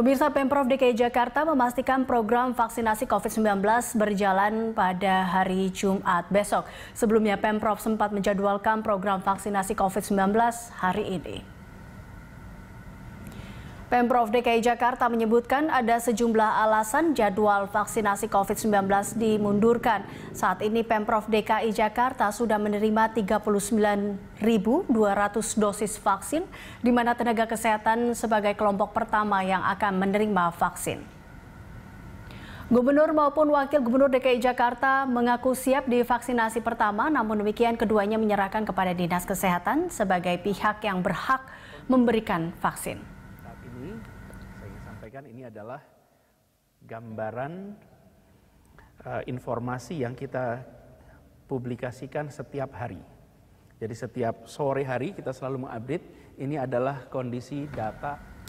Pemirsa Pemprov DKI Jakarta memastikan program vaksinasi COVID-19 berjalan pada hari Jumat besok. Sebelumnya Pemprov sempat menjadwalkan program vaksinasi COVID-19 hari ini. Pemprov DKI Jakarta menyebutkan ada sejumlah alasan jadwal vaksinasi COVID-19 dimundurkan. Saat ini Pemprov DKI Jakarta sudah menerima 39.200 dosis vaksin, di mana tenaga kesehatan sebagai kelompok pertama yang akan menerima vaksin. Gubernur maupun Wakil Gubernur DKI Jakarta mengaku siap divaksinasi pertama, namun demikian keduanya menyerahkan kepada Dinas Kesehatan sebagai pihak yang berhak memberikan vaksin ini saya ingin sampaikan ini adalah gambaran uh, informasi yang kita publikasikan setiap hari. Jadi setiap sore hari kita selalu mengupdate ini adalah kondisi data